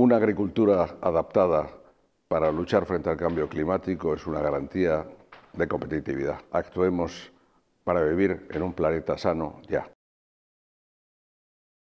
Una agricultura adaptada para luchar frente al cambio climático es una garantía de competitividad. Actuemos para vivir en un planeta sano ya.